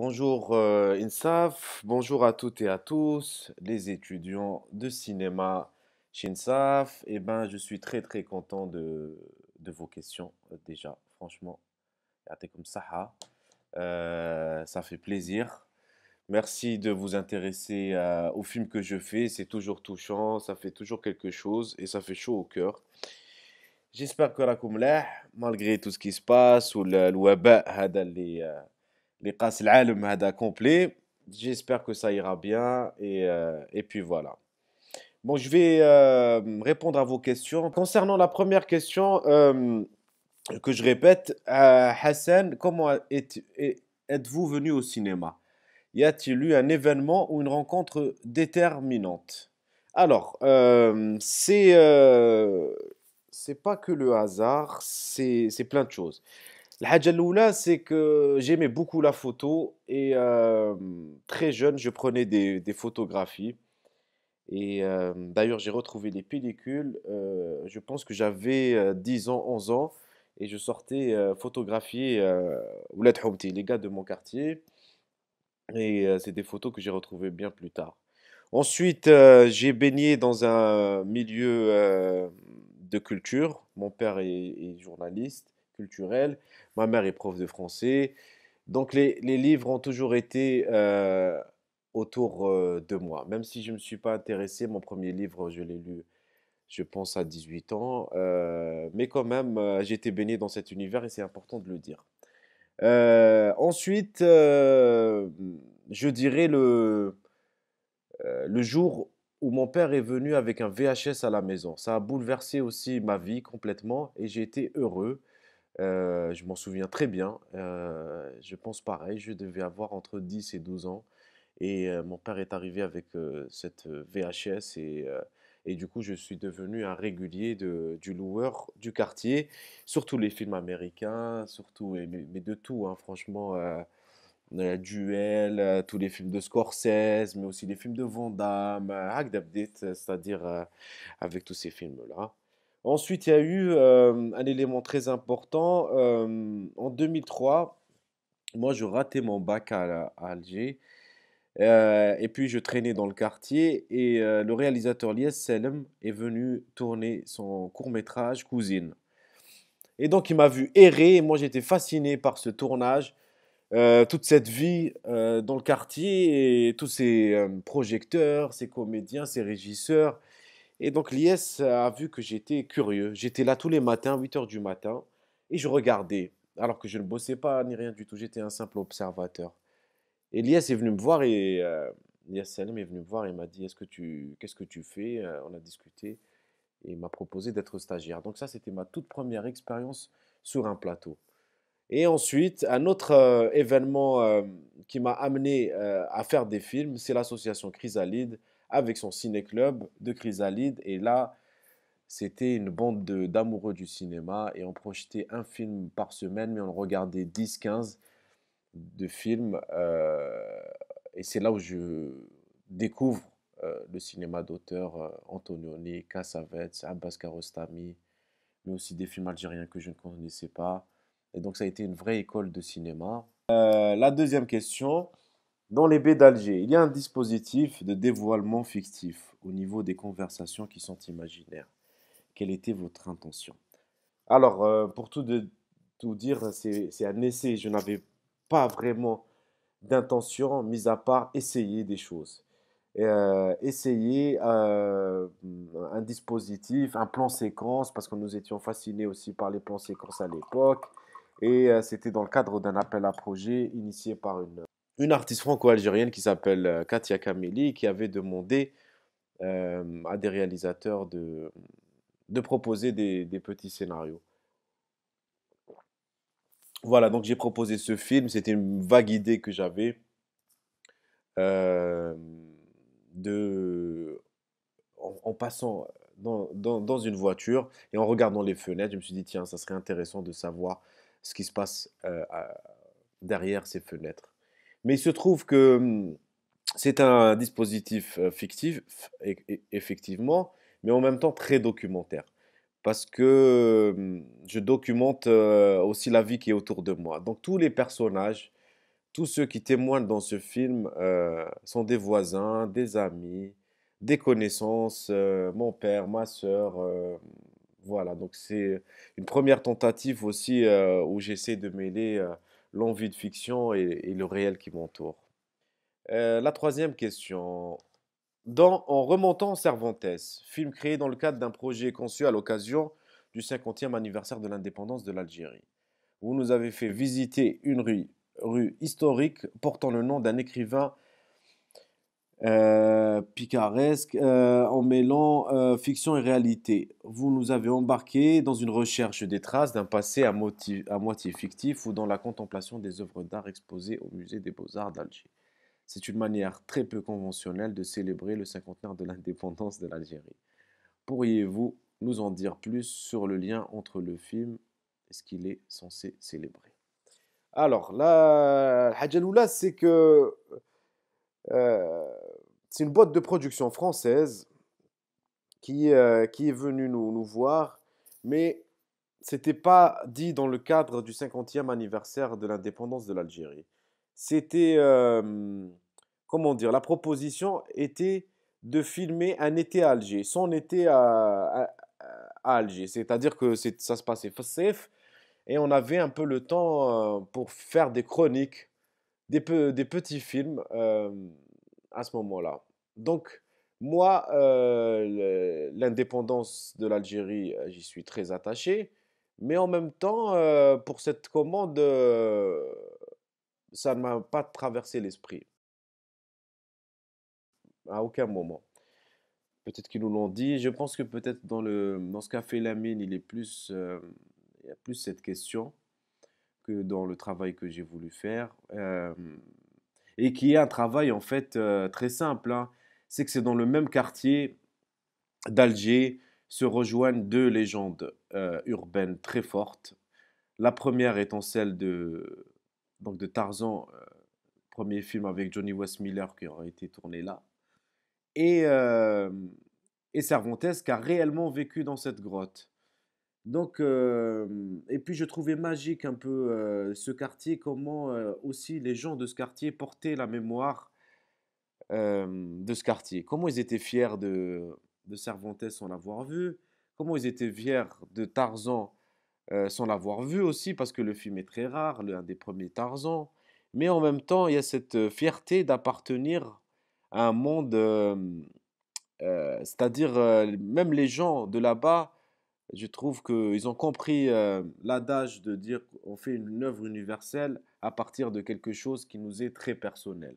Bonjour euh, INSAF, bonjour à toutes et à tous les étudiants de cinéma chez INSAF. Eh ben, je suis très très content de, vos questions euh, déjà, franchement. comme ça, hein. euh, ça fait plaisir. Merci de vous intéresser au film que je fais. C'est toujours touchant, ça fait toujours quelque chose et ça fait chaud au cœur. J'espère que malgré tout ce qui se passe ou le waba, les là, l'alm hada complet. J'espère que ça ira bien et, euh, puis voilà. Bon, je vais euh, répondre à vos questions. Concernant la première question, euh, que je répète, Hassan, comment êtes, vous venu au cinéma Y a-t-il eu un événement ou une rencontre déterminante Alors, c'est c'est pas que le hasard, c'est plein de choses. Le Hajjaloula, c'est que j'aimais beaucoup la photo et très jeune je prenais des, photographies et d'ailleurs j'ai retrouvé des pellicules, je pense que j'avais 10 ans, 11 ans et je sortais photographier les gars de mon quartier et c'est des photos que j'ai retrouvées bien plus tard. Ensuite j'ai baigné dans un milieu de culture, mon père est journaliste culturelle. Ma mère est prof de français. Donc les, livres ont toujours été euh, autour euh, de moi. Même si je ne me suis pas intéressé, mon premier livre, je l'ai lu, je pense, à 18 ans. Euh, mais quand même, j'ai été baigné dans cet univers et c'est important de le dire. ensuite, je dirais le, le jour où mon père est venu avec un VHS à la maison. Ça a bouleversé aussi ma vie complètement et j'ai été heureux. Euh, je m'en souviens très bien. Euh, je pense pareil, je devais avoir entre 10 et 12 ans. Et euh, mon père est arrivé avec cette VHS et, du coup, je suis devenu un régulier du loueur du quartier. Surtout les films américains, surtout, mais, de tout, hein, franchement. Duel, tous les films de Scorsese, mais aussi les films de Van Damme, c'est-à-dire avec tous ces films-là. Ensuite, il y a eu euh, un élément très important. Euh, en 2003, moi, je ratais mon bac à, Alger. Euh, et puis, je traînais dans le quartier. Et le réalisateur Lies Selem est venu tourner son court-métrage Cousine. Et donc, il m'a vu errer. Et moi, j'étais fasciné par ce tournage. toute cette vie dans le quartier et tous ces projecteurs, ces comédiens, ces régisseurs, et donc l'IS a vu que j'étais curieux. J'étais là tous les matins, 8 heures du matin, et je regardais, alors que je ne bossais pas ni rien du tout. J'étais un simple observateur. Et l'IS est venu me voir et euh, est venu me voir et m'a dit Est-ce que tu, qu'est-ce que tu fais euh, On a discuté et il m'a proposé d'être stagiaire. Donc ça, c'était ma toute première expérience sur un plateau. Et ensuite, un autre euh, événement euh, qui m'a amené à faire des films, c'est l'association Chrysalide avec son ciné-club de Chrysalide. Et là, c'était une bande d'amoureux du cinéma et on projetait un film par semaine, mais on regardait 10-15 de films. Euh, et c'est là où je découvre euh, le cinéma d'auteur euh, Antonioni, Cassavetes, Abbas Karostami, mais aussi des films algériens que je ne connaissais pas. Et donc ça a été une vraie école de cinéma. la deuxième question, dans les baies d'Alger, il y a un dispositif de dévoilement fictif au niveau des conversations qui sont imaginaires. Quelle était votre intention Alors, euh, pour tout, de, tout dire, c'est un essai. Je n'avais pas vraiment d'intention, mis à part essayer des choses. Euh, essayer euh, un dispositif, un plan séquence, parce que nous étions fascinés aussi par les plans séquences à l'époque. Et c'était dans le cadre d'un appel à projet initié par une une artiste franco-algérienne qui s'appelle euh, Katia Kameli qui avait demandé euh, à des réalisateurs de, proposer des, petits scénarios. Voilà, donc j'ai proposé ce film, c'était une vague idée que j'avais euh, de, en, passant dans, une voiture et en regardant les fenêtres, je me suis dit, tiens, ça serait intéressant de savoir ce qui se passe derrière ces fenêtres. Mais il se trouve que hum, c'est un dispositif euh, fictif, effectivement, mais en même temps très documentaire. Parce que hum, je documente euh, aussi la vie qui est autour de moi. Donc tous les personnages, tous ceux qui témoignent dans ce film euh, sont des voisins, des amis, des connaissances, mon père, ma soeur. voilà, donc c'est une première tentative aussi où j'essaie de mêler l'envie de fiction et, le réel qui m'entoure. Euh, la troisième question. En remontant Cervantes, film créé dans le cadre d'un projet conçu à l'occasion du 50e anniversaire de l'indépendance de l'Algérie. Vous nous avez fait visiter une rue, rue historique portant le nom d'un écrivain euh, picaresque euh, en mêlant euh, fiction et réalité. Vous nous avez embarqué dans une recherche des traces d'un passé à, moitié fictif ou dans la contemplation des œuvres d'art exposées au musée des beaux-arts d'Alger. C'est une manière très peu conventionnelle de célébrer le cinquantenaire de l'indépendance de l'Algérie. Pourriez-vous nous en dire plus sur le lien entre le film et ce qu'il est censé célébrer Alors, la Hajjaloula, c'est que euh, c'est une boîte de production française qui, euh, qui est venue nous, voir, mais c'était pas dit dans le cadre du 50e anniversaire de l'indépendance de l'Algérie. C'était, euh, comment dire, la proposition était de filmer un été à Alger, son été à, à Alger. C'est-à-dire que ça se passait safe et on avait un peu le temps pour faire des chroniques des, petits films euh, à ce moment-là. Donc, moi, euh, l'indépendance de l'Algérie, euh, j'y suis très attaché. Mais en même temps, pour cette commande, ça ne m'a pas traversé l'esprit. À aucun moment. Peut-être qu'ils nous l'ont dit. Je pense que peut-être dans, le, dans ce qu'a fait Lamine, il, est plus, il y a plus cette question dans le travail que j'ai voulu faire. Euh, et qui est un travail en fait euh, très simple. Hein. C'est que c'est dans le même quartier d'Alger se rejoignent deux légendes euh, urbaines très fortes. La première étant celle de, donc de Tarzan, premier film avec Johnny Westmiller qui aurait été tourné là. Et, et Cervantes qui a réellement vécu dans cette grotte. Donc, euh, et puis je trouvais magique un peu euh, ce quartier, comment euh, aussi les gens de ce quartier portaient la mémoire de ce quartier. Comment ils étaient fiers de, de Cervantes sans l'avoir vu, comment ils étaient fiers de Tarzan sans l'avoir vu aussi, parce que le film est très rare, l'un des premiers Tarzan. Mais en même temps, il y a cette fierté d'appartenir à un monde, c'est-à-dire même les gens de là-bas je trouve qu'ils ont compris euh, l'adage de dire qu'on fait une œuvre universelle à partir de quelque chose qui nous est très personnel.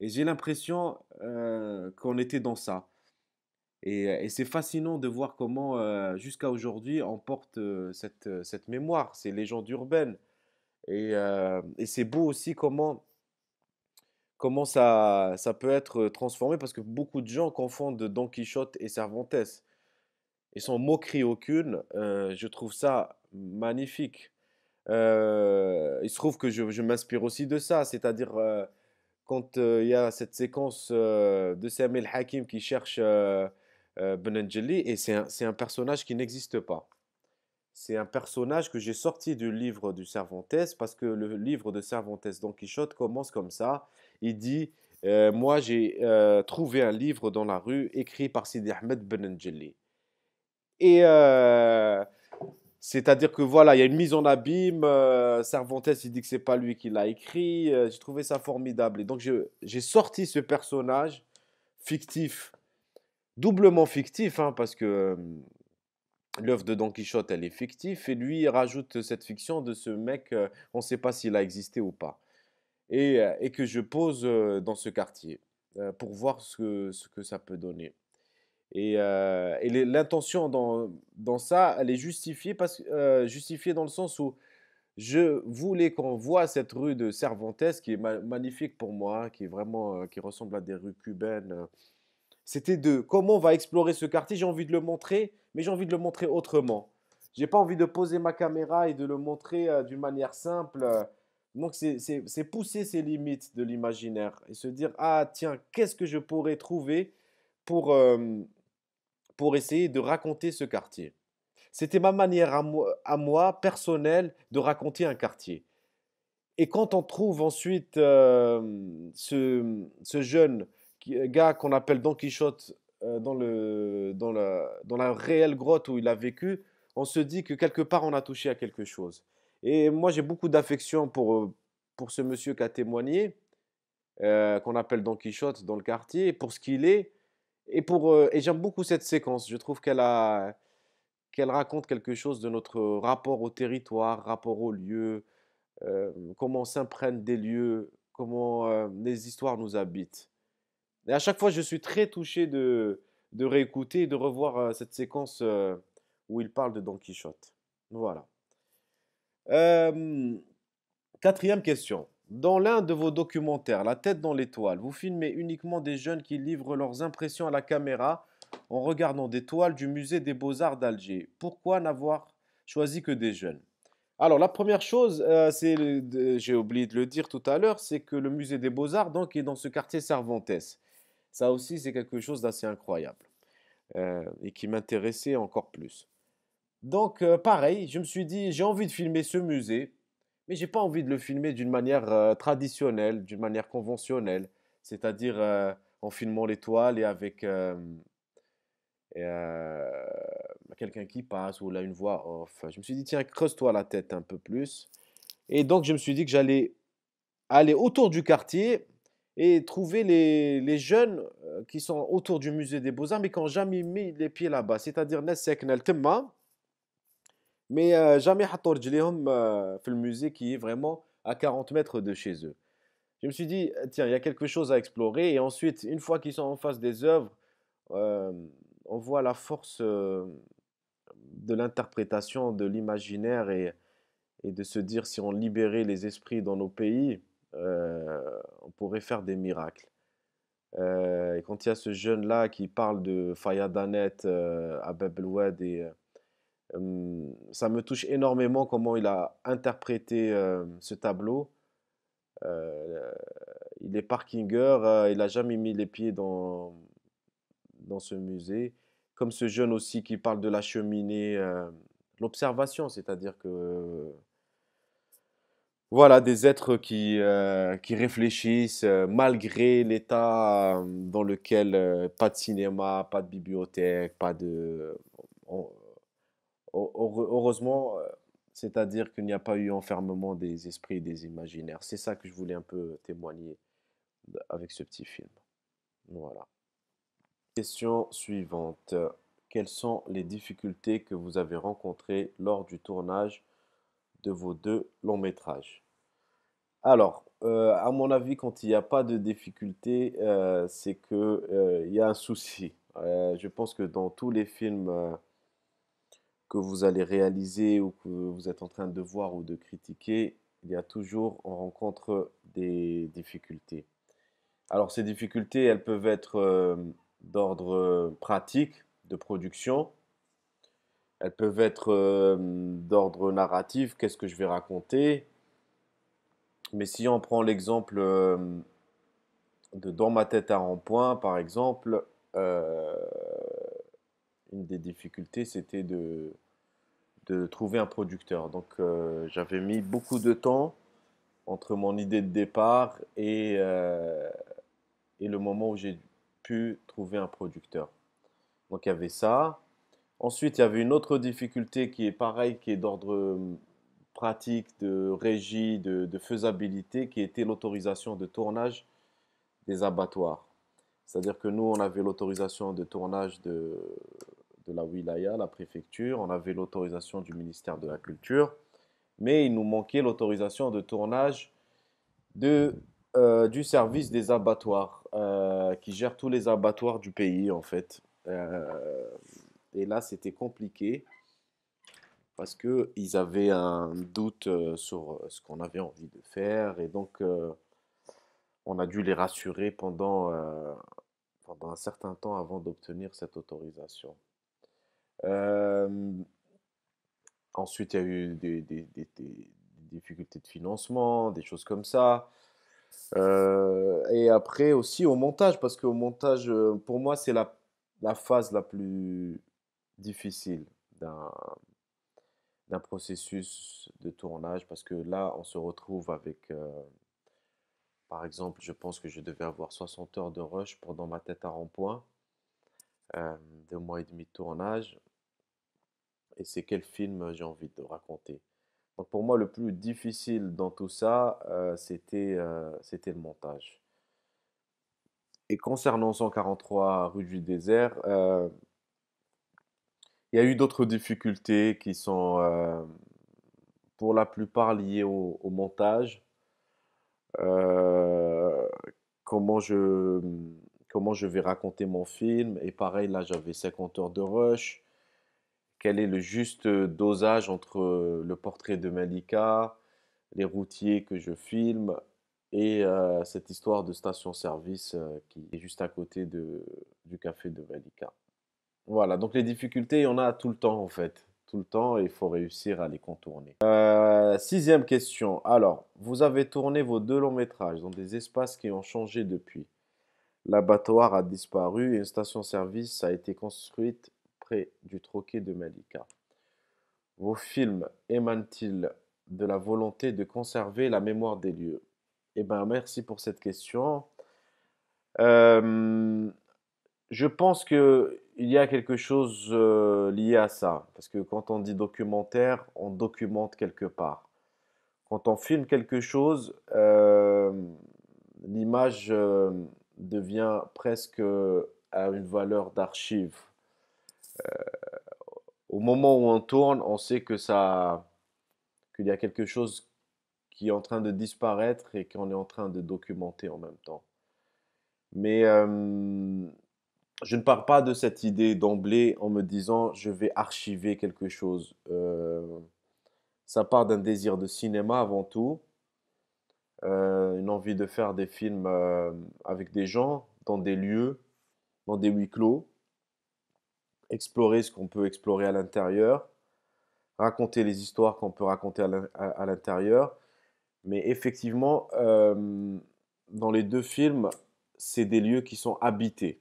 Et j'ai l'impression euh, qu'on était dans ça. Euh, et, c'est fascinant de voir comment, jusqu'à aujourd'hui, on porte cette, cette, mémoire, ces légendes urbaines. Et, et c'est beau aussi comment, comment ça, ça peut être transformé, parce que beaucoup de gens confondent Don Quichotte et Cervantes et sans moquerie aucune. Euh, je trouve ça magnifique. Euh, il se trouve que je, m'inspire aussi de ça, c'est-à-dire euh, quand il y a cette séquence de Samuel Hakim qui cherche Benengeli, et c'est un, personnage qui n'existe pas. C'est un personnage que j'ai sorti du livre du Cervantes, parce que le livre de Cervantes, Don Quichotte, commence comme ça. Il dit Moi, j'ai trouvé un livre dans la rue écrit par Sidi Ahmed Benengeli. Et euh, c'est-à-dire que voilà, il y a une mise en abîme. Euh, Cervantes, il dit que c'est pas lui qui l'a écrit. Euh, j'ai trouvé ça formidable. Et donc, j'ai sorti ce personnage fictif, doublement fictif, hein, parce que l'œuvre de Don Quichotte, elle est fictive. Et lui, rajoute cette fiction de ce mec, on ne sait pas s'il a existé ou pas. Et, que je pose dans ce quartier pour voir ce que ça peut donner. Et, euh, et l'intention dans, dans, ça, elle est justifiée, parce, euh, justifiée dans le sens où je voulais qu'on voit cette rue de Cervantes qui est magnifique pour moi, qui est vraiment, euh, qui ressemble à des rues cubaines. C'était de comment on va explorer ce quartier. J'ai envie de le montrer, mais j'ai envie de le montrer autrement. J'ai pas envie de poser ma caméra et de le montrer d'une manière simple. Donc c'est pousser ses limites de l'imaginaire et se dire ah tiens qu'est-ce que je pourrais trouver pour pour essayer de raconter ce quartier. C'était ma manière à moi, personnelle, de raconter un quartier. Et quand on trouve ensuite ce, jeune euh, gars qu'on appelle Don Quichotte euh, dans, la, réelle grotte où il a vécu, on se dit que quelque part on a touché à quelque chose. Et moi j'ai beaucoup d'affection pour, euh, ce monsieur qui a témoigné, qu'on appelle Don Quichotte dans le quartier, pour ce qu'il est, et, pour, euh, et j'aime beaucoup cette séquence. Je trouve qu'elle a, qu'elle raconte quelque chose de notre rapport au territoire, rapport au lieu, euh, comment s'imprènent des lieux, comment euh, les histoires nous habitent. Et à chaque fois, je suis très touché de, de réécouter et de revoir cette séquence où il parle de Don Quichotte. Voilà. quatrième question. Dans l'un de vos documentaires, La tête dans l'étoile, vous filmez uniquement des jeunes qui livrent leurs impressions à la caméra en regardant des toiles du musée des beaux-arts d'Alger. Pourquoi n'avoir choisi que des jeunes Alors la première chose, euh, c'est, j'ai oublié de le dire tout à l'heure, c'est que le musée des beaux-arts donc, est dans ce quartier Cervantes. Ça aussi, c'est quelque chose d'assez incroyable euh, et qui m'intéressait encore plus. Donc euh, pareil, je me suis dit, j'ai envie de filmer ce musée mais j'ai pas envie de le filmer d'une manière euh, traditionnelle, d'une manière conventionnelle, c'est-à-dire euh, en filmant l'étoile et avec euh, quelqu'un qui passe ou là une voix off. Je me suis dit tiens creuse-toi la tête un peu plus, et donc je me suis dit que j'allais aller autour du quartier et trouver les, les, jeunes qui sont autour du musée des beaux-arts mais qui n'ont jamais mis les pieds là-bas. C'est-à-dire Nessek Tema. Mais euh, jamais à رجليهم euh, le musée qui est vraiment à 40 mètres de chez eux. Je me suis dit, euh, tiens, il y a quelque chose à explorer. Et ensuite, une fois qu'ils sont en face des œuvres, euh, on voit la force de l'interprétation, de l'imaginaire et, et, de se dire si on libérait les esprits dans nos pays, on pourrait faire des miracles. et quand il y a ce jeune-là qui parle de Fayadanet à Bebeloued et ça me touche énormément comment il a interprété ce tableau. Euh, il est parkinger, euh, il n'a jamais mis les pieds dans, dans ce musée. Comme ce jeune aussi qui parle de la cheminée, euh, l'observation, c'est-à-dire que voilà, des êtres qui, qui réfléchissent malgré l'état dans lequel pas de cinéma, pas de bibliothèque, pas de heureusement, c'est-à-dire qu'il n'y a pas eu enfermement des esprits, des imaginaires. C'est ça que je voulais un peu témoigner avec ce petit film. Voilà. Question suivante. Quelles sont les difficultés que vous avez rencontrées lors du tournage de vos deux longs métrages Alors, à mon avis, quand il n'y a pas de difficultés, euh, c'est que il y a un souci. Euh, je pense que dans tous les films euh, que vous allez réaliser ou que vous êtes en train de voir ou de critiquer, il y a toujours, on rencontre des difficultés. Alors ces difficultés, elles peuvent être euh, d'ordre euh, pratique, de production, elles peuvent être euh, d'ordre narratif, qu'est-ce que je vais raconter. Mais si on prend l'exemple de Dans ma tête à rond-point, par exemple, une des difficultés, c'était de, de trouver un producteur. Donc euh, j'avais mis beaucoup de temps entre mon idée de départ et, euh, et le moment où j'ai pu trouver un producteur. Donc il y avait ça. Ensuite, il y avait une autre difficulté qui est pareil, qui est d'ordre pratique, de régie, de faisabilité, qui était l'autorisation de tournage des abattoirs. C'est-à-dire que nous, on avait l'autorisation de tournage de, de la wilaya, la préfecture, on avait l'autorisation du ministère de la Culture, mais il nous manquait l'autorisation de tournage de, euh, du service des abattoirs, euh, qui gère tous les abattoirs du pays en fait. Euh, et là, c'était compliqué parce qu'ils avaient un doute sur ce qu'on avait envie de faire, et donc on a dû les rassurer pendant pendant un certain temps avant d'obtenir cette autorisation ensuite, il y a eu des, difficultés de financement, des choses comme ça. et après aussi au montage, parce que au montage, pour moi, c'est la, phase la plus difficile d'un processus de tournage, parce que là, on se retrouve avec, par exemple, je pense que je devais avoir 60 heures de rush pendant ma tête à rond-point, deux mois et demi de tournage et c'est quel film j'ai envie de raconter. Donc pour moi, le plus difficile dans tout ça, euh, c'était euh, c'était le montage. Et concernant 143 rue du désert, euh, il y a eu d'autres difficultés qui sont pour la plupart liées au, au montage. comment je comment je vais raconter mon film. Et pareil, là, j'avais 50 heures de rush quel est le juste euh, dosage entre euh, le portrait de Malika, les routiers que je filme et euh, cette histoire de station-service qui est juste à côté de, du café de Malika. Voilà, donc les difficultés, il y en a tout le temps en fait. Tout le temps, il faut réussir à les contourner. sixième question. Alors, vous avez tourné vos deux longs métrages dans des espaces qui ont changé depuis. L'abattoir a disparu et une station-service a été construite du troquet de Malika. Vos films émanent-ils de la volonté de conserver la mémoire des lieux Eh bien, merci pour cette question. Euh, je pense qu'il il y a quelque chose euh, lié à ça, parce que quand on dit documentaire, on documente quelque part. Quand on filme quelque chose, euh, l'image devient presque à une valeur d'archive. Euh, au moment où on tourne, on sait que ça, qu'il y a quelque chose qui est en train de disparaître et qu'on est en train de documenter en même temps. Mais euh, je ne pars pas de cette idée d'emblée en me disant je vais archiver quelque chose. Euh, ça part d'un désir de cinéma avant tout, une envie de faire des films avec des gens, dans des lieux, dans des huis clos explorer ce qu'on peut explorer à l'intérieur, raconter les histoires qu'on peut raconter à l'intérieur. Mais effectivement, euh, dans les deux films, c'est des lieux qui sont habités.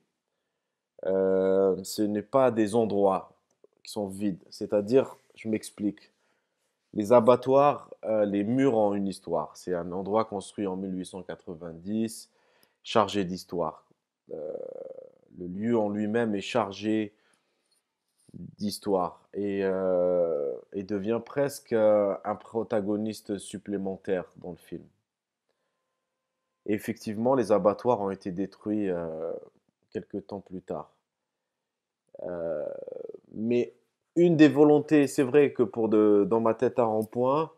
Euh, ce n'est pas des endroits qui sont vides. C'est-à-dire, je m'explique. Les abattoirs, euh, les murs ont une histoire. C'est un endroit construit en 1890, chargé d'histoire. le lieu en lui-même est chargé d'histoire euh, et, devient presque euh, un protagoniste supplémentaire dans le film. effectivement, les abattoirs ont été détruits euh, quelques temps plus tard. mais une des volontés, c'est vrai que pour de, dans ma tête à rond-point,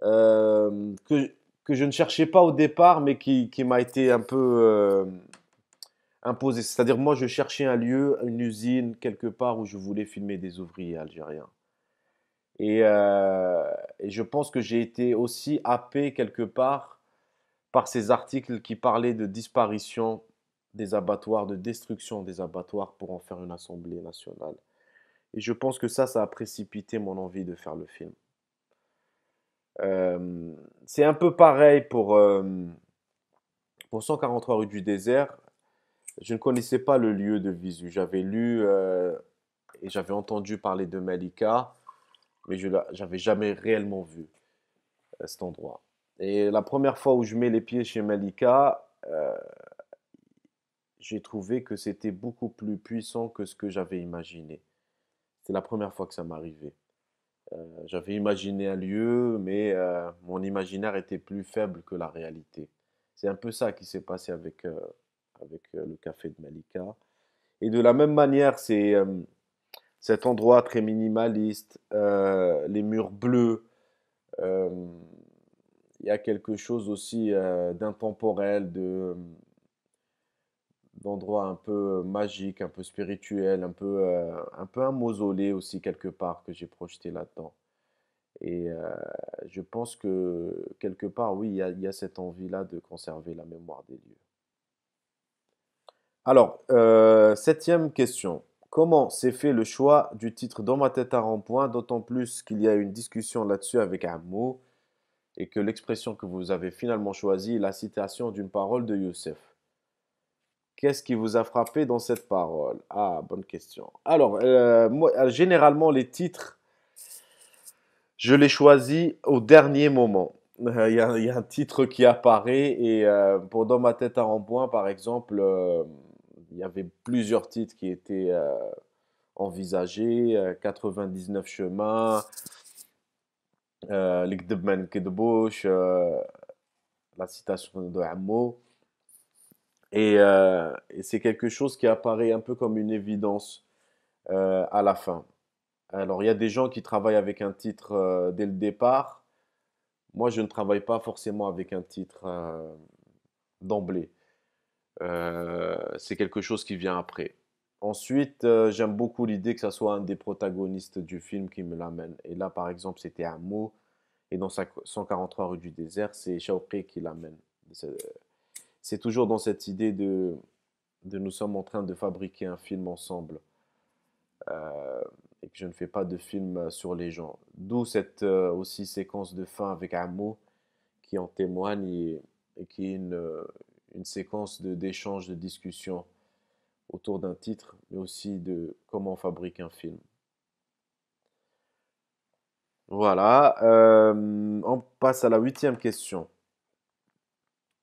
que, je ne cherchais pas au départ, mais qui, qui m'a été un peu c'est-à-dire, moi, je cherchais un lieu, une usine, quelque part où je voulais filmer des ouvriers algériens. Euh, et, je pense que j'ai été aussi happé quelque part par ces articles qui parlaient de disparition des abattoirs, de destruction des abattoirs pour en faire une assemblée nationale. Et je pense que ça, ça a précipité mon envie de faire le film. Euh, c'est un peu pareil pour, euh, pour 143 rue du désert. Je ne connaissais pas le lieu de Visu. J'avais lu euh, et j'avais entendu parler de Malika, mais je n'avais jamais réellement vu euh, cet endroit. Et la première fois où je mets les pieds chez Malika, euh, j'ai trouvé que c'était beaucoup plus puissant que ce que j'avais imaginé. C'est la première fois que ça m'arrivait. j'avais imaginé un lieu, mais mon imaginaire était plus faible que la réalité. C'est un peu ça qui s'est passé avec, avec euh, le café de Malika. Et de la même manière, c'est euh, cet endroit très minimaliste, euh, les murs bleus. Il y a quelque chose aussi d'intemporel, de d'endroit un peu magique, un peu spirituel, un peu un peu mausolée aussi quelque part que j'ai projeté là-dedans. Et je pense que quelque part, oui, il y, y a cette envie-là de conserver la mémoire des lieux. Alors, euh, septième question. Comment s'est fait le choix du titre Dans ma tête à rempoint » d'autant plus qu'il y a eu une discussion là-dessus avec Amou et que l'expression que vous avez finalement choisie est la citation d'une parole de Youssef Qu'est-ce qui vous a frappé dans cette parole Ah, bonne question. Alors, euh, euh, généralement, les titres, je les choisis au dernier moment. Il y, a un titre qui apparaît et pour Dans ma tête à rempoint », par exemple il y avait plusieurs titres qui étaient euh, envisagés, 99 euh, chemins, euh, de euh, la citation de Hammo. et c'est quelque chose qui apparaît un peu comme une évidence à la fin. Alors il y a des gens qui travaillent avec un titre dès le départ. Moi, je ne travaille pas forcément avec un titre d'emblée. Euh, c'est quelque chose qui vient après. Ensuite, euh, j'aime beaucoup l'idée que ce soit un des protagonistes du film qui me l'amène. Et là, par exemple, c'était Amo Et dans 143 rue du désert, c'est Shaoqi qui l'amène. Euh, c'est toujours dans cette idée de, de, nous sommes en train de fabriquer un film ensemble. et que je ne fais pas de film sur les gens. D'où cette aussi séquence de fin avec un qui en témoigne et, et qui est une, une séquence d'échanges, de, de discussions autour d'un titre, mais aussi de comment on fabrique un film. Voilà, euh, on passe à la huitième question.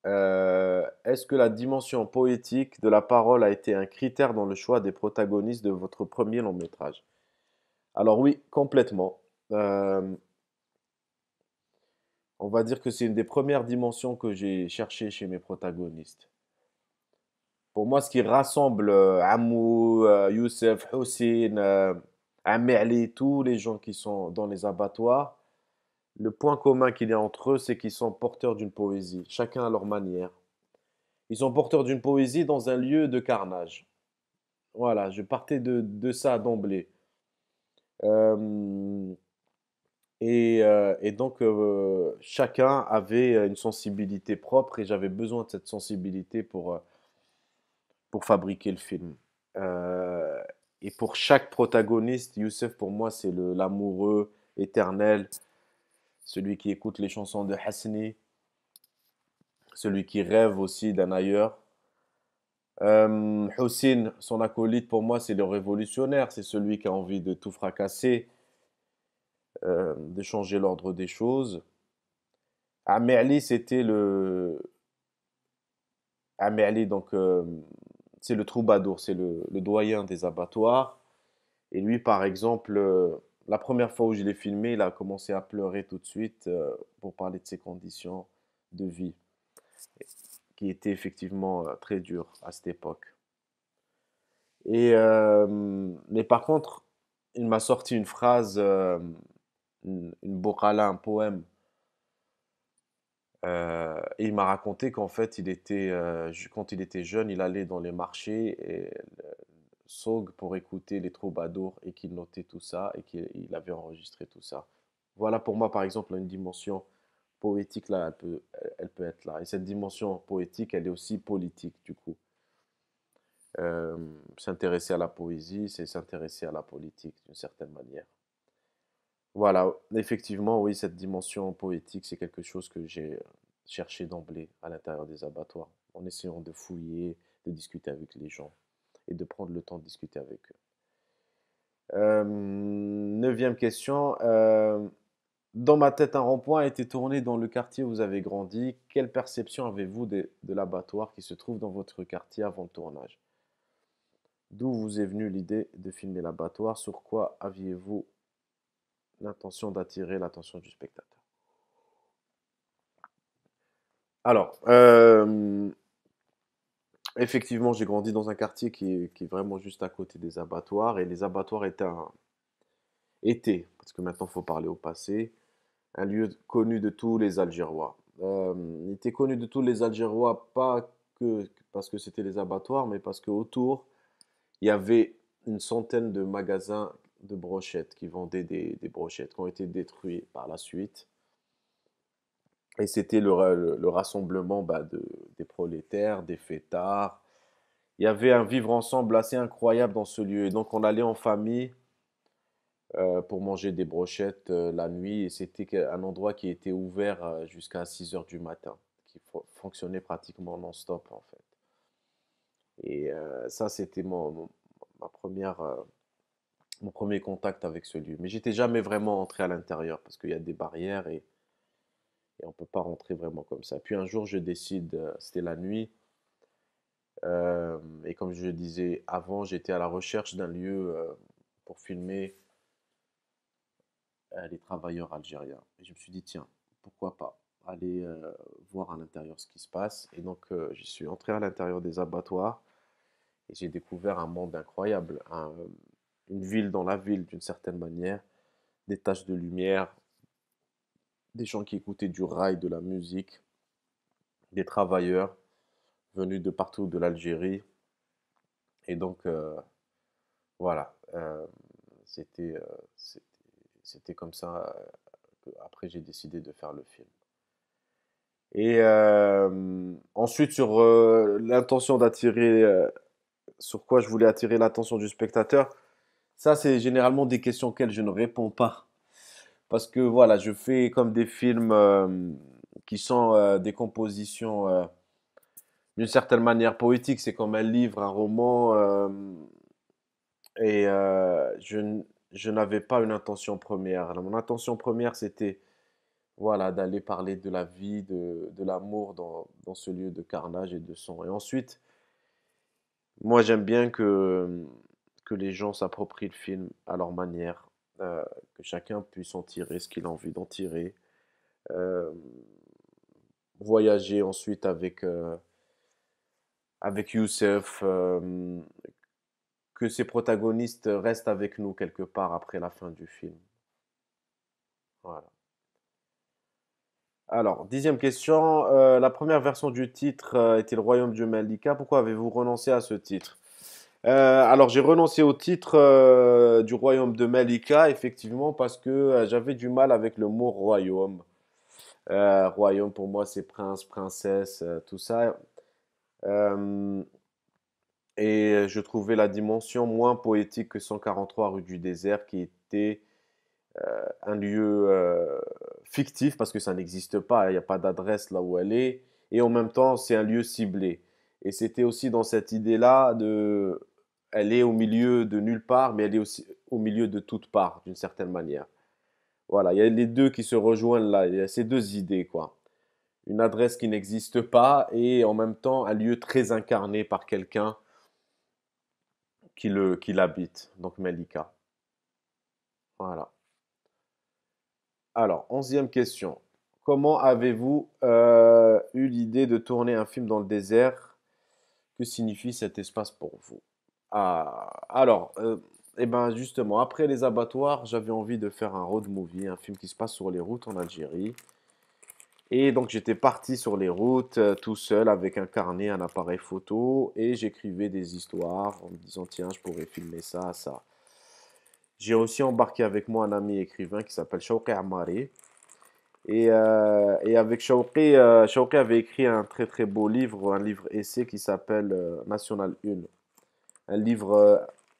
Euh, est-ce que la dimension poétique de la parole a été un critère dans le choix des protagonistes de votre premier long métrage Alors oui, complètement. Euh, on va dire que c'est une des premières dimensions que j'ai cherché chez mes protagonistes. Pour moi, ce qui rassemble euh, Amou, euh, Youssef, Hussein, euh, tous les gens qui sont dans les abattoirs, le point commun qu'il y a entre eux, c'est qu'ils sont porteurs d'une poésie, chacun à leur manière. Ils sont porteurs d'une poésie dans un lieu de carnage. Voilà, je partais de, ça d'emblée. Euh, euh, et, donc, euh, chacun avait euh, une sensibilité propre et j'avais besoin de cette sensibilité pour, pour fabriquer le film. et pour chaque protagoniste, Youssef, pour moi, c'est l'amoureux éternel, celui qui écoute les chansons de Hassani, celui qui rêve aussi d'un ailleurs. Euh, Hussein, son acolyte, pour moi, c'est le révolutionnaire, c'est celui qui a envie de tout fracasser, euh, de changer l'ordre des choses. ali c'était le. Amélie, donc, euh, c'est le troubadour, c'est le, doyen des abattoirs. Et lui, par exemple, euh, la première fois où je l'ai filmé, il a commencé à pleurer tout de suite pour parler de ses conditions de vie, qui étaient effectivement très dures à cette époque. Et, mais par contre, il m'a sorti une phrase une, une un poème. Euh, et il m'a raconté qu'en fait, il était, euh, quand il était jeune, il allait dans les marchés et Sog pour écouter les troubadours et qu'il notait tout ça et qu'il avait enregistré tout ça. Voilà pour moi, par exemple, une dimension poétique, là, elle peut, elle peut être là. Et cette dimension poétique, elle est aussi politique, du coup. Euh, s'intéresser à la poésie, c'est s'intéresser à la politique, d'une certaine manière. Voilà, effectivement, oui, cette dimension poétique, c'est quelque chose que j'ai euh, cherché d'emblée à l'intérieur des abattoirs, en essayant de fouiller, de discuter avec les gens et de prendre le temps de discuter avec eux. neuvième question. dans ma tête, un rond-point a été tourné dans le quartier où vous avez grandi. Quelle perception avez-vous de l'abattoir qui se trouve dans votre quartier avant le tournage D'où vous est venue l'idée de filmer l'abattoir Sur quoi aviez-vous l'intention d'attirer l'attention du spectateur. Alors, euh, effectivement, j'ai grandi dans un quartier qui est, vraiment juste à côté des abattoirs, et les abattoirs étaient, parce que maintenant il faut parler au passé, un lieu connu de tous les Algérois. Euh, il était connu de tous les Algérois, pas que parce que c'était les abattoirs, mais parce qu'autour, il y avait une centaine de magasins de brochettes, qui vendaient des, brochettes, qui ont été détruites par la suite. Et c'était le, rassemblement bah, de, des prolétaires, des fêtards. Il y avait un vivre ensemble assez incroyable dans ce lieu. Et donc on allait en famille euh, pour manger des brochettes euh, la nuit. Et c'était un endroit qui était ouvert euh, jusqu'à 6 heures du matin, qui fonctionnait pratiquement non-stop en fait. Et ça, c'était ma première mon premier contact avec ce lieu. Mais j'étais jamais vraiment entré à l'intérieur parce qu'il y a des barrières et, on ne peut pas rentrer vraiment comme ça. Puis un jour, je décide, euh, c'était la nuit, euh, et comme je le disais avant, j'étais à la recherche d'un lieu euh, pour filmer les travailleurs algériens. Et je me suis dit, tiens, pourquoi pas aller voir à l'intérieur ce qui se passe. Et donc, je suis entré à l'intérieur des abattoirs et j'ai découvert un monde incroyable. Un, une ville dans la ville d'une certaine manière, des taches de lumière, des gens qui écoutaient du rail, de la musique, des travailleurs venus de partout de l'Algérie. Et donc, euh, voilà, euh, euh, c'était, c'était, comme ça qu'après après j'ai décidé de faire le film. Et ensuite, sur l'intention d'attirer, sur quoi je voulais attirer l'attention du spectateur, ça, c'est généralement des questions auxquelles je ne réponds pas. Parce que voilà, je fais comme des films euh, qui sont euh, des compositions euh, d'une certaine manière poétique. C'est comme un livre, un roman. et je, je n'avais pas une intention première. mon intention première, c'était voilà, d'aller parler de la vie, de, l'amour dans, dans, ce lieu de carnage et de sang. Et ensuite, moi j'aime bien que les gens s'approprient le film à leur manière, euh, que chacun puisse en tirer ce qu'il a envie d'en tirer. Euh, voyager ensuite avec, euh, avec Youssef, que ses protagonistes restent avec nous quelque part après la fin du film. Voilà. Alors, dixième question. la première version du titre était Le Royaume du Malika. Pourquoi avez-vous renoncé à ce titre euh, alors j'ai renoncé au titre euh, du royaume de Malika, effectivement, parce que euh, j'avais du mal avec le mot royaume. royaume pour moi c'est prince, princesse, tout ça. et je trouvais la dimension moins poétique que 143 rue du désert, qui était un lieu fictif, parce que ça n'existe pas, il n'y a pas d'adresse là où elle est, et en même temps c'est un lieu ciblé. Et c'était aussi dans cette idée-là de elle est au milieu de nulle part, mais elle est aussi au milieu de toutes parts, d'une certaine manière. Voilà, il y a les deux qui se rejoignent là, il y a ces deux idées, quoi. Une adresse qui n'existe pas et en même temps un lieu très incarné par quelqu'un qui l'habite, donc Melika. Voilà. Alors, onzième question. Comment avez-vous euh, eu l'idée de tourner un film dans le désert Que signifie cet espace pour vous ah, alors, et euh, eh ben justement, après les abattoirs, j'avais envie de faire un road movie, un film qui se passe sur les routes en Algérie. Et donc j'étais parti sur les routes euh, tout seul avec un carnet, un appareil photo, et j'écrivais des histoires en me disant tiens, je pourrais filmer ça, ça. J'ai aussi embarqué avec moi un ami écrivain qui s'appelle Shawqi Amari. Et, euh, et avec Shawqi, Shawqi avait écrit un très très beau livre, un livre essai qui s'appelle National 1 un livre euh,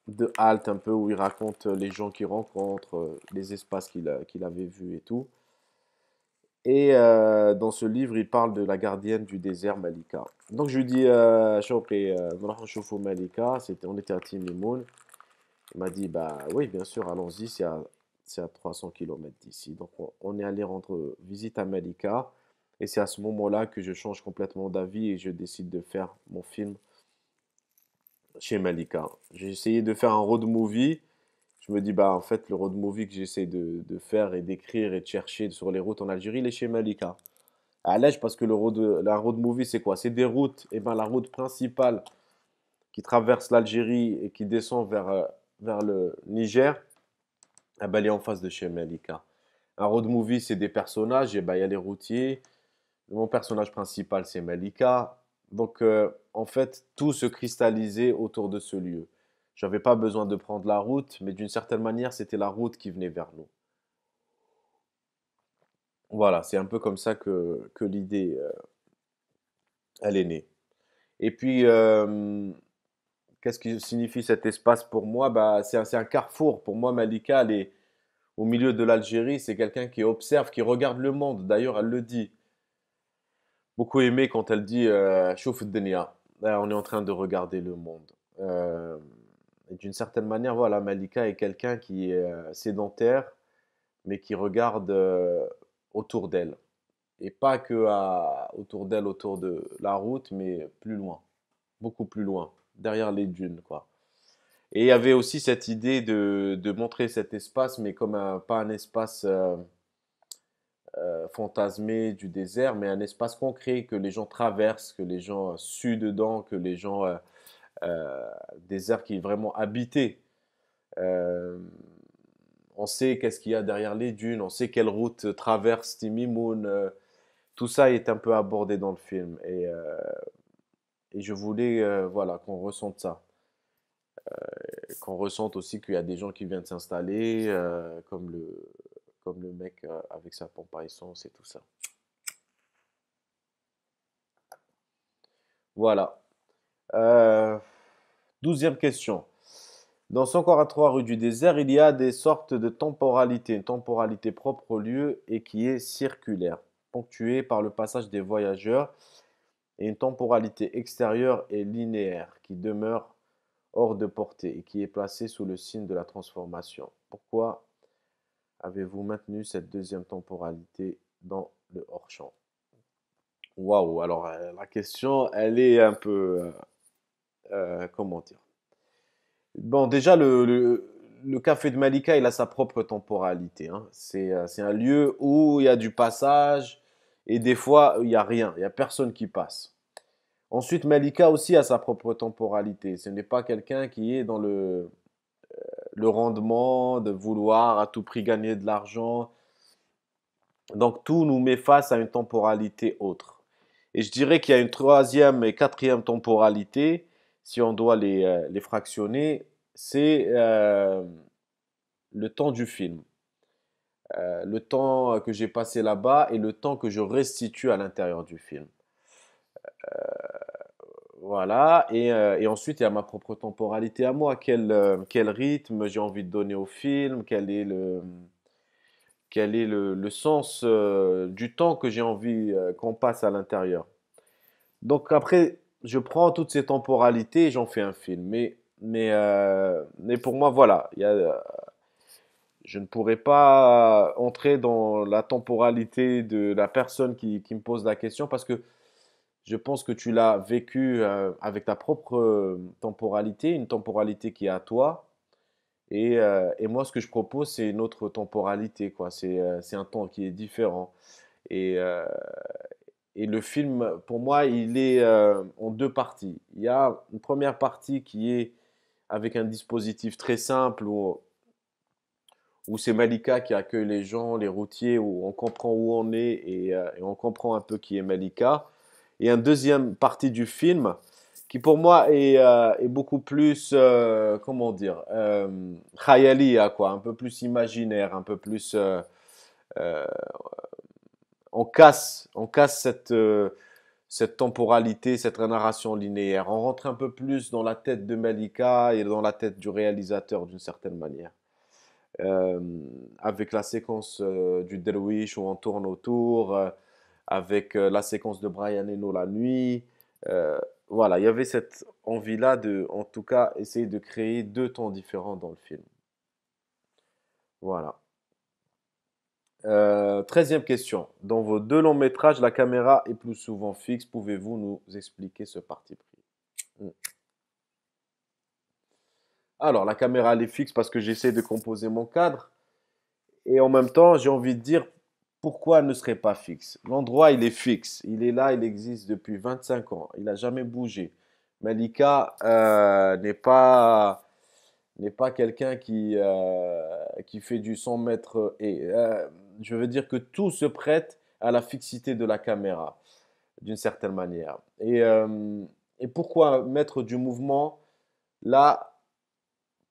de Halte un peu où il raconte euh, les gens qu'il rencontre, euh, les espaces qu'il avait vus et tout. Et dans ce livre, il parle de la gardienne du désert, Malika. Donc je lui dis, Chopé, euh, Malika, on était à Timimoun. Il m'a dit, bah oui, bien sûr, allons-y, c'est à, 300 km d'ici. Donc on est allé rendre visite à Malika. Et c'est à ce moment-là que je change complètement d'avis et je décide de faire mon film chez Malika. J'ai essayé de faire un road movie. Je me dis, bah, en fait, le road movie que j'essaie de, faire et d'écrire et de chercher sur les routes en Algérie, il est chez À l'âge, parce que le road, la road movie, c'est quoi C'est des routes. Et ben la route principale qui traverse l'Algérie et qui descend vers, euh, vers le Niger, à ah ben, elle est en face de chez Malika. Un road movie, c'est des personnages. Et ben, il y a les routiers. Mon personnage principal, c'est Malika. Donc, euh, en fait tout se cristallisait autour de ce lieu. Je n'avais pas besoin de prendre la route, mais d'une certaine manière, c'était la route qui venait vers nous. Voilà, c'est un peu comme ça que, l'idée, euh, elle est née. Et puis, euh, qu'est-ce que signifie cet espace pour moi bah, c'est, un, carrefour. Pour moi, Malika, elle est au milieu de l'Algérie. C'est quelqu'un qui observe, qui regarde le monde. D'ailleurs, elle le dit. Beaucoup aimé quand elle dit "chauffe euh, Denia". Bah, on est en train de regarder le monde. d'une certaine manière, voilà, Malika est quelqu'un qui est sédentaire, mais qui regarde autour d'elle. Et pas que autour d'elle, autour de la route, mais plus loin. Beaucoup plus loin, derrière les dunes, quoi. Et il y avait aussi cette idée de, montrer cet espace, mais comme pas un espace euh, fantasmé du désert, mais un espace concret que les gens traversent, que les gens suent dedans, que les gens... Euh, euh, désert qui est vraiment habité. on sait qu'est-ce qu'il y a derrière les dunes, on sait quelle route traverse Timmy Moon. tout ça est un peu abordé dans le film. Et et je voulais voilà, qu'on ressente ça. qu'on ressente aussi qu'il y a des gens qui viennent s'installer, comme le, comme le mec euh, avec sa pompe à essence et tout ça. Voilà. Euh, douzième question. Dans son corps à trois rue du désert, il y a des sortes de temporalités. Une temporalité propre au lieu et qui est circulaire, ponctuée par le passage des voyageurs, et une temporalité extérieure et linéaire qui demeure hors de portée et qui est placée sous le signe de la transformation. Pourquoi avez-vous maintenu cette deuxième temporalité dans le hors-champ Waouh Alors, euh, la question, elle est un peu... Euh, euh, comment dire Bon, déjà, le, café de Malika, il a sa propre temporalité. Hein. C'est, un lieu où il y a du passage et des fois, il n'y a rien. Il n'y a personne qui passe. Ensuite, Malika aussi a sa propre temporalité. Ce n'est pas quelqu'un qui est dans le le rendement, de vouloir à tout prix gagner de l'argent. Donc tout nous met face à une temporalité autre. Et je dirais qu'il y a une troisième et quatrième temporalité, si on doit les, euh, fractionner, c'est euh, le temps du film. Euh, le temps que j'ai passé là-bas et le temps que je restitue à l'intérieur du film. Euh, voilà, euh, et, ensuite il y a ma propre temporalité à moi. Quel, euh, quel rythme j'ai envie de donner au film Quel est le, quel est le, sens euh, du temps que j'ai envie qu'on passe à l'intérieur Donc après, je prends toutes ces temporalités et j'en fais un film. Mais, mais, mais pour moi, voilà, y je ne pourrais pas entrer dans la temporalité de la personne qui me pose la question parce que je pense que tu l'as vécu euh, avec ta propre euh, temporalité, une temporalité qui est à toi. Et, euh, et moi, ce que je propose, c'est une autre temporalité. quoi. C'est un temps qui est différent. Et, et le film, pour moi, il est en deux parties. Il y a une première partie qui est avec un dispositif très simple où où c'est Malika qui accueille les gens, les routiers, où on comprend où on est et, et on comprend un peu qui est Malika et un deuxième partie du film qui pour moi est, euh, beaucoup plus, euh, comment dire, euh, khayaliya, quoi, un peu plus imaginaire, un peu plus... Euh, on casse, casse cette, cette temporalité, cette narration linéaire. On rentre un peu plus dans la tête de Malika et dans la tête du réalisateur d'une certaine manière. avec la séquence du Delwich où on tourne autour, avec euh, la séquence de Brian Eno la nuit. Euh, voilà, il y avait cette envie-là de, en tout cas, essayer de créer deux tons différents dans le film. Voilà. Euh, treizième question. Dans vos deux longs métrages, la caméra est plus souvent fixe. Pouvez-vous nous expliquer ce parti pris hmm. Alors, la caméra, elle est fixe parce que j'essaie de composer mon cadre. Et en même temps, j'ai envie de dire, pourquoi ne serait pas fixe L'endroit, il est fixe. Il est là, il existe depuis 25 ans. Il n'a jamais bougé. Malika euh, n'est pas n'est pas quelqu'un qui, euh, qui fait du 100 mètres et euh, je veux dire que tout se prête à la fixité de la caméra d'une certaine manière. Et, et pourquoi mettre du mouvement là,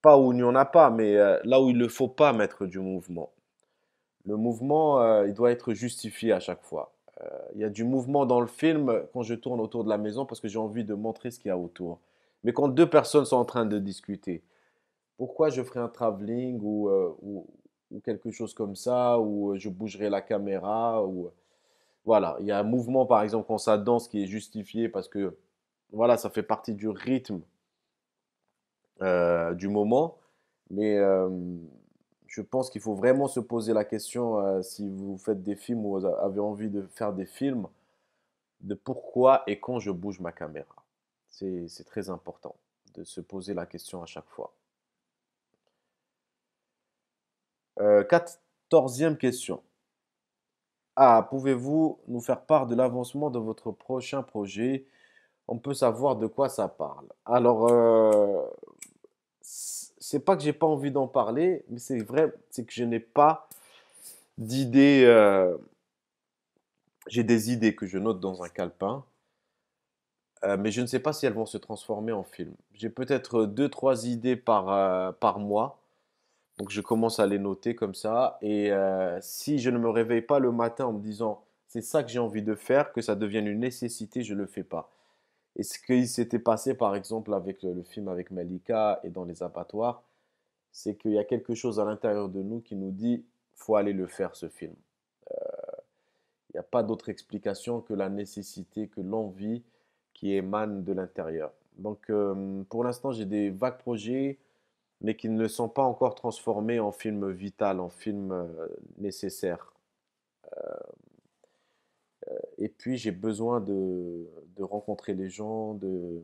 pas où il n'y en a pas, mais là où il ne faut pas mettre du mouvement le mouvement, euh, il doit être justifié à chaque fois. Euh, il y a du mouvement dans le film quand je tourne autour de la maison parce que j'ai envie de montrer ce qu'il y a autour. Mais quand deux personnes sont en train de discuter, pourquoi je ferai un travelling euh, ou, ou, quelque chose comme ça, ou je bougerai la caméra ou voilà, il y a un mouvement par exemple quand ça danse qui est justifié parce que voilà, ça fait partie du rythme du moment. Mais je pense qu'il faut vraiment se poser la question, euh, si vous faites des films ou avez envie de faire des films, de pourquoi et quand je bouge ma caméra. C'est très important de se poser la question à chaque fois. Euh, quatorzième question. Ah, pouvez-vous nous faire part de l'avancement de votre prochain projet On peut savoir de quoi ça parle. Alors, euh, c'est pas que j'ai pas envie d'en parler, mais c'est vrai, c'est que je n'ai pas d'idées. Euh, j'ai des idées que je note dans un calepin, euh, mais je ne sais pas si elles vont se transformer en film. J'ai peut-être deux, trois idées par, euh, par mois. Donc je commence à les noter comme ça. Et si je ne me réveille pas le matin en me disant c'est ça que j'ai envie de faire, que ça devienne une nécessité, je ne le fais pas. Et ce qui s'était passé, par exemple, avec le, film avec Malika et dans les abattoirs, c'est qu'il y a quelque chose à l'intérieur de nous qui nous dit faut aller le faire ce film. Euh, il n'y a pas d'autre explication que la nécessité, que l'envie qui émane de l'intérieur. Donc euh, pour l'instant, j'ai des vagues projets, mais qui ne sont pas encore transformés en film vital, en film euh, nécessaire. Euh, euh, et puis j'ai besoin de, rencontrer les gens, de,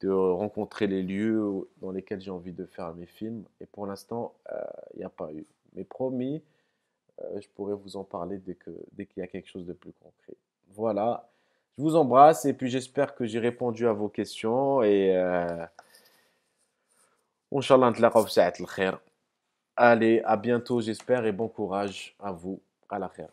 de rencontrer les lieux dans lesquels j'ai envie de faire mes films. Et pour l'instant, euh, il n'y a pas eu. Mais promis, euh, je pourrais vous en parler dès qu'il dès y a quelque chose de plus concret. Voilà. Je vous embrasse et puis j'espère que j'ai répondu à vos questions et euh, Inch'Allah, Allez, à bientôt, j'espère, et bon courage à vous. À la khair.